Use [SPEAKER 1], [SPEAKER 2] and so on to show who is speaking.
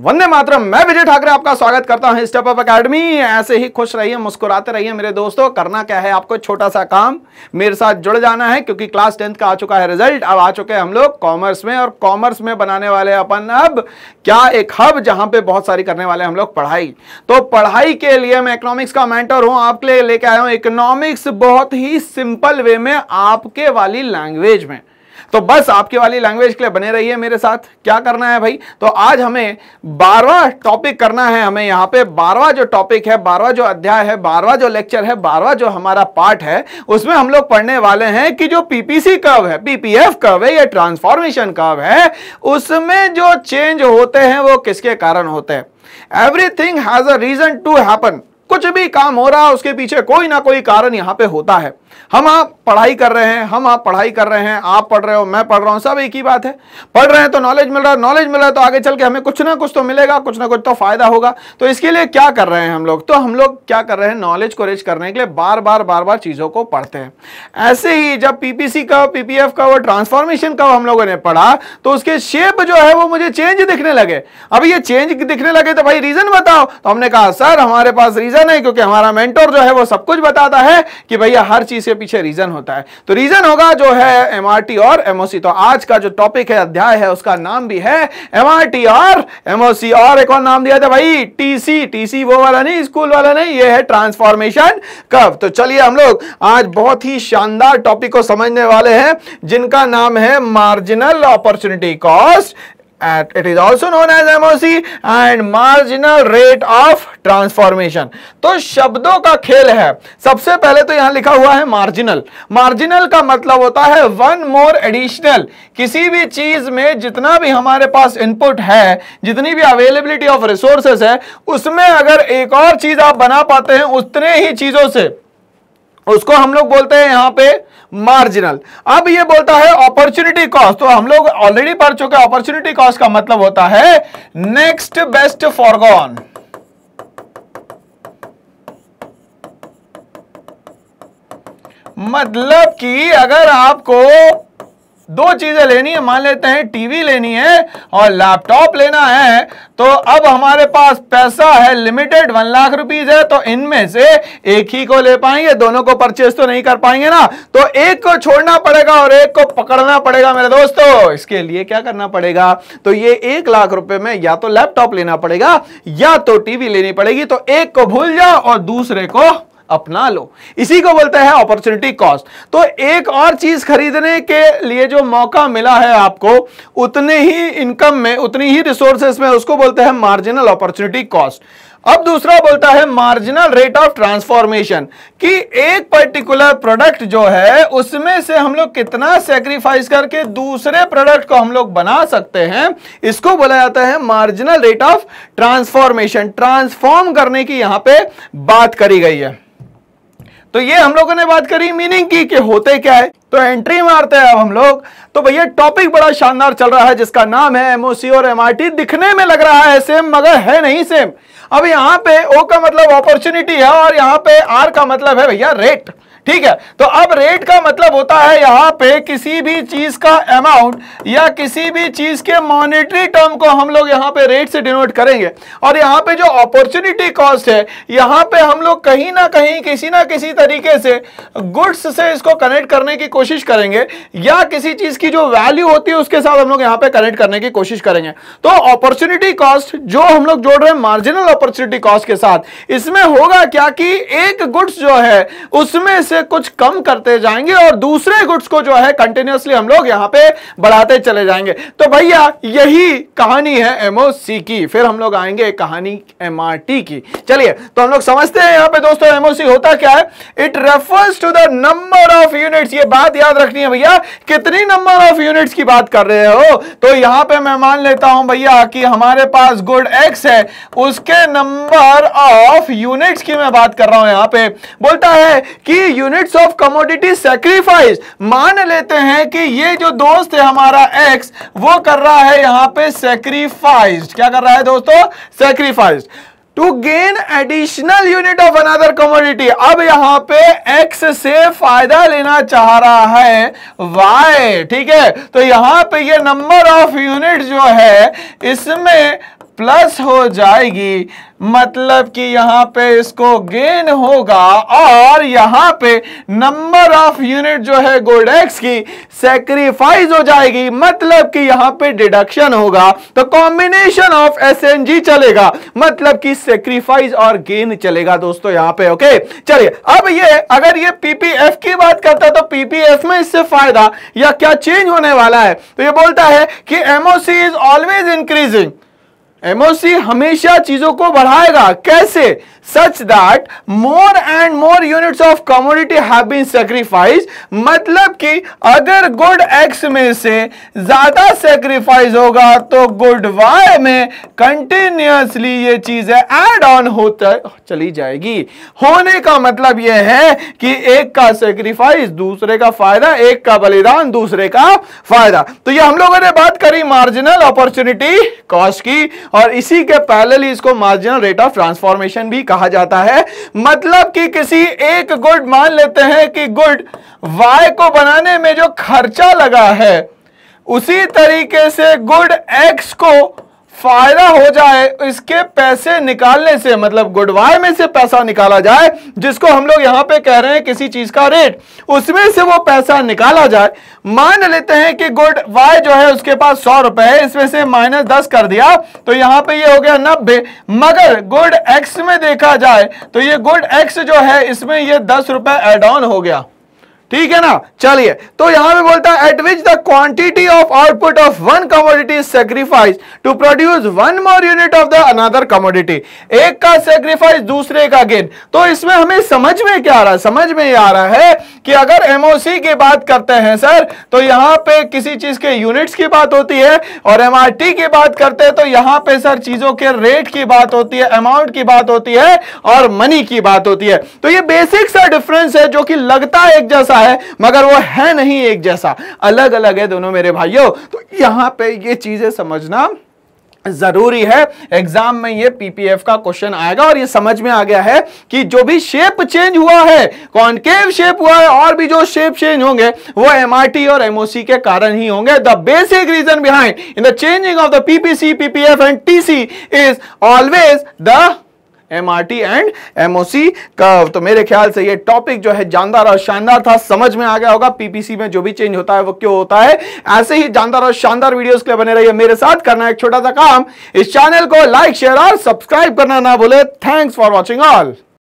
[SPEAKER 1] वंदे मातरम मैं विजय ठाकरे आपका स्वागत करता हूं स्टेप अप एकेडमी ऐसे ही खुश रहिए मुस्कुराते रहिए मेरे दोस्तों करना क्या है आपको छोटा सा काम मेरे साथ जुड़ जाना है क्योंकि क्लास टेंथ का आ चुका है रिजल्ट अब आ चुके हैं हम लोग कॉमर्स में और कॉमर्स में बनाने वाले अपन अब क्या एक हब जहां पे बहुत सारी करने वाले हम लोग पढ़ाई तो पढ़ाई के लिए मैं इकोनॉमिक्स का मेंटर हूं आपके लिए लेके आया हूं इकोनॉमिक्स बहुत ही सिंपल वे में आपके वाली लैंग्वेज में तो बस आपके वाली लैंग्वेज के लिए बने रहिए मेरे साथ क्या करना है भाई तो आज हमें बारवा टॉपिक करना है हमें यहां पे बारवा जो टॉपिक है बारवा जो अध्याय है बारवा जो लेक्चर है बारवा जो हमारा पार्ट है उसमें हम लोग पढ़ने वाले हैं कि जो पीपीसी कव है पीपीएफ कव है या ट्रांसफॉर्मेशन कव है उसमें जो चेंज होते हैं वो किसके कारण होते हैं everything has a reason to happen कुछ भी काम हो रहा है उसके पीछे कोई ना कोई कारण यहां पे होता है हम आप पढ़ाई कर रहे हैं हम आप पढ़ाई कर रहे हैं आप पढ़ रहे हो मैं पढ़ रहा हूं सब एक ही बात है पढ़ रहे हैं तो नॉलेज मिल रहा है नॉलेज मिल रहा है तो आगे चल के हमें कुछ ना कुछ तो मिलेगा कुछ ना कुछ तो फायदा होगा तो इसके लिए क्या कर रहे हैं हम लोग तो हम लोग क्या कर रहे हैं नॉलेज को रेज करने के लिए बार बार बार बार चीज़ों को पढ़ते हैं ऐसे ही जब पीपीसी का पीपीएफ का वो ट्रांसफॉर्मेशन का हम लोगों ने पढ़ा तो उसके शेप जो है वो मुझे चेंज दिखने लगे अब ये चेंज दिखने लगे तो भाई रीजन बताओ तो हमने कहा सर हमारे पास रीजन है क्योंकि हमारा मेंटोर जो है वो सब कुछ बताता है कि भैया हर चीज इसके पीछे रीजन होता है तो रीजन होगा जो है एमआरटी और एमओसी तो आज का जो टॉपिक है अध्याय है उसका नाम भी है एमआरटी और एमओसी और एक और नाम दिया था भाई टीसी टीसी वो वाला नहीं स्कूल वाला नहीं ये है ट्रांसफॉर्मेशन कब तो चलिए हम लोग आज बहुत ही शानदार टॉपिक को समझने वाले हैं जिनका नाम है marginal opportunity cost and it is also known as MOC and marginal rate of transformation. तो शब्दों का खेल है सबसे पहले तो यहां लिखा हुआ है मार्जिनल मार्जिनल का मतलब होता है वन मोर एडिशनल किसी भी चीज में जितना भी हमारे पास इनपुट है जितनी भी अवेलेबिलिटी ऑफ रिसोर्सेस है उसमें अगर एक और चीज आप बना पाते हैं उतने ही चीजों से उसको हम लोग बोलते हैं यहां पर मार्जिनल अब ये बोलता है अपॉर्चुनिटी कॉस्ट तो हम लोग ऑलरेडी पढ़ चुके अपॉर्चुनिटी कॉस्ट का मतलब होता है नेक्स्ट बेस्ट फॉरगॉन मतलब कि अगर आपको दो चीजें लेनी है मान लेते हैं टीवी लेनी है और लैपटॉप लेना है तो अब हमारे पास पैसा है लिमिटेड वन लाख रुपीज है तो इनमें से एक ही को ले पाएंगे दोनों को परचेज तो नहीं कर पाएंगे ना तो एक को छोड़ना पड़ेगा और एक को पकड़ना पड़ेगा मेरे दोस्तों इसके लिए क्या करना पड़ेगा तो ये एक लाख रुपए में या तो लैपटॉप लेना पड़ेगा या तो टीवी लेनी पड़ेगी तो एक को भूल जाओ और दूसरे को अपना लो इसी को बोलते हैं अपॉर्चुनिटी कॉस्ट तो एक और चीज खरीदने के लिए जो मौका मिला है आपको उतने ही इनकम में उतनी ही रिसोर्सेस में उसको बोलते हैं मार्जिनल अपॉर्चुनिटी कॉस्ट अब दूसरा बोलता है मार्जिनल रेट ऑफ ट्रांसफॉर्मेशन कि एक पर्टिकुलर प्रोडक्ट जो है उसमें से हम लोग कितना सेक्रीफाइस करके दूसरे प्रोडक्ट को हम लोग बना सकते हैं इसको बोला जाता है marginal rate of transformation transform करने की यहां पे बात करी गई है तो ये हम लोगों ने बात करी मीनिंग की कि होते क्या है तो एंट्री मारते हैं अब हम लोग तो भैया टॉपिक बड़ा शानदार चल रहा है जिसका नाम है एमओसी और एमआरटी दिखने में लग रहा है सेम मगर है नहीं सेम अब यहाँ पे ओ का मतलब अपॉर्चुनिटी है और यहाँ पे आर का मतलब है भैया रेट ठीक है तो अब रेट का मतलब होता है यहां पे किसी भी चीज का अमाउंट या किसी भी चीज के मॉनिटरी टर्म को हम लोग यहाँ पे रेट से डिनोट करेंगे और यहां पे जो अपॉर्चुनिटी कॉस्ट है यहां पे हम लोग कहीं ना कहीं किसी ना किसी तरीके से गुड्स से इसको कनेक्ट करने की कोशिश करेंगे या किसी चीज की जो वैल्यू होती है उसके साथ हम लोग यहाँ पे कनेक्ट करने की कोशिश करेंगे तो अपॉर्चुनिटी कॉस्ट जो हम लोग जोड़ रहे हैं मार्जिनल अपॉर्चुनिटी कॉस्ट के साथ इसमें होगा क्या कि एक गुड्स जो है उसमें से से कुछ कम करते जाएंगे और दूसरे गुड्स को जो है कंटिन्यूसली हम लोग यहां पे बढ़ाते चले जाएंगे तो भैया यही कहानी है एमओसी की फिर हम लोग आएंगे कहानी एम की चलिए तो हम लोग समझते हैं यहां पे दोस्तों एमओसी होता क्या है it refers to the number of unit ये बात याद रखनी है भैया कितनी नंबर ऑफ यूनिट की बात कर रहे हो तो यहां पर मैं मान लेता हूं भैया कि हमारे पास गुड एक्स है उसके नंबर ऑफ यूनिट्स की मैं बात कर रहा हूं यहां पे बोलता है कि यूनिट्स ऑफ कमोडिटी सेक्रीफाइस मान लेते हैं कि ये जो दोस्त है हमारा एक्स वो कर रहा है यहां पे सेक्रीफाइस क्या कर रहा है दोस्तों sacrifice to gain additional unit of another commodity अब यहां पे एक्स से फायदा लेना चाह रहा है वाई ठीक है तो यहां पे ये नंबर ऑफ यूनिट जो है इसमें प्लस हो जाएगी मतलब कि यहाँ पे इसको गेन होगा और यहाँ पे नंबर ऑफ यूनिट जो है गोल्ड एक्स की सेक्रीफाइज हो जाएगी मतलब कि यहाँ पे डिडक्शन होगा तो कॉम्बिनेशन ऑफ एसएनजी चलेगा मतलब कि सेक्रीफाइज और गेन चलेगा दोस्तों यहाँ पे ओके चलिए अब ये अगर ये पीपीएफ की बात करता है तो पीपीएफ में इससे फायदा या क्या चेंज होने वाला है तो ये बोलता है कि MOC is always increasing MOC हमेशा चीजों को बढ़ाएगा कैसे such that more and more units of community have been sacrifice मतलब कि अगर गुड एक्स में से ज्यादा सेक्रीफाइस होगा तो गुड वाई में कंटिन्यूसली ये चीजें एड ऑन होता चली जाएगी होने का मतलब यह है कि एक का सेक्रीफाइस दूसरे का फायदा एक का बलिदान दूसरे का फायदा तो ये हम लोगों ने बात करी मार्जिनल अपॉर्चुनिटी कॉस्ट की और इसी के पैरेलल इसको मार्जिनल रेट ऑफ ट्रांसफॉर्मेशन भी कहा जाता है मतलब कि किसी एक गुड मान लेते हैं कि गुड वाई को बनाने में जो खर्चा लगा है उसी तरीके से गुड एक्स को फायदा हो जाए इसके पैसे निकालने से मतलब गुडवाए में से पैसा निकाला जाए जिसको हम लोग यहां पे कह रहे हैं किसी चीज का रेट उसमें से वो पैसा निकाला जाए मान लेते हैं कि गुड वाई जो है उसके पास सौ रुपए है इसमें से माइनस दस कर दिया तो यहां पे ये हो गया नब्बे मगर गुड एक्स में देखा जाए तो ये गुड एक्स जो है इसमें ये दस रुपए एड ऑन हो गया ठीक है ना चलिए तो यहां पे बोलता है at which the quantity of output of one commodity sacrifice to produce one more unit of the another commodity एक का सेक्रीफाइस दूसरे का गेन तो इसमें हमें समझ में क्या आ रहा है समझ में आ रहा है कि अगर एमओसी की बात करते हैं सर तो यहाँ पे किसी चीज के यूनिट्स की बात होती है और एमआरटी की बात करते हैं तो यहाँ पे सर चीजों के रेट की बात होती है अमाउंट की बात होती है और मनी की बात होती है तो ये बेसिक सा डिफरेंस है जो कि लगता एक जैसा है मगर वो है नहीं एक जैसा अलग अलग है दोनों मेरे भाइयों तो यहाँ पे ये चीजें समझना जरूरी है एग्जाम में ये पीपीएफ का क्वेश्चन आएगा और ये समझ में आ गया है कि जो भी शेप चेंज हुआ है कॉन्केव शेप हुआ है और भी जो शेप चेंज होंगे वो एमआरटी और एमओसी के कारण ही होंगे the basic reason behind in the changing of the PPC PPF and TC is always the MRT and MOC curve तो मेरे ख्याल से ये टॉपिक जो है जानदार और शानदार था समझ में आ गया होगा पीपीसी में जो भी चेंज होता है वो क्यों होता है ऐसे ही जानदार और शानदार वीडियोस के लिए बने रहिए मेरे साथ करना एक छोटा सा काम इस चैनल को लाइक शेयर और सब्सक्राइब करना ना भूले थैंक्स फॉर वॉचिंग ऑल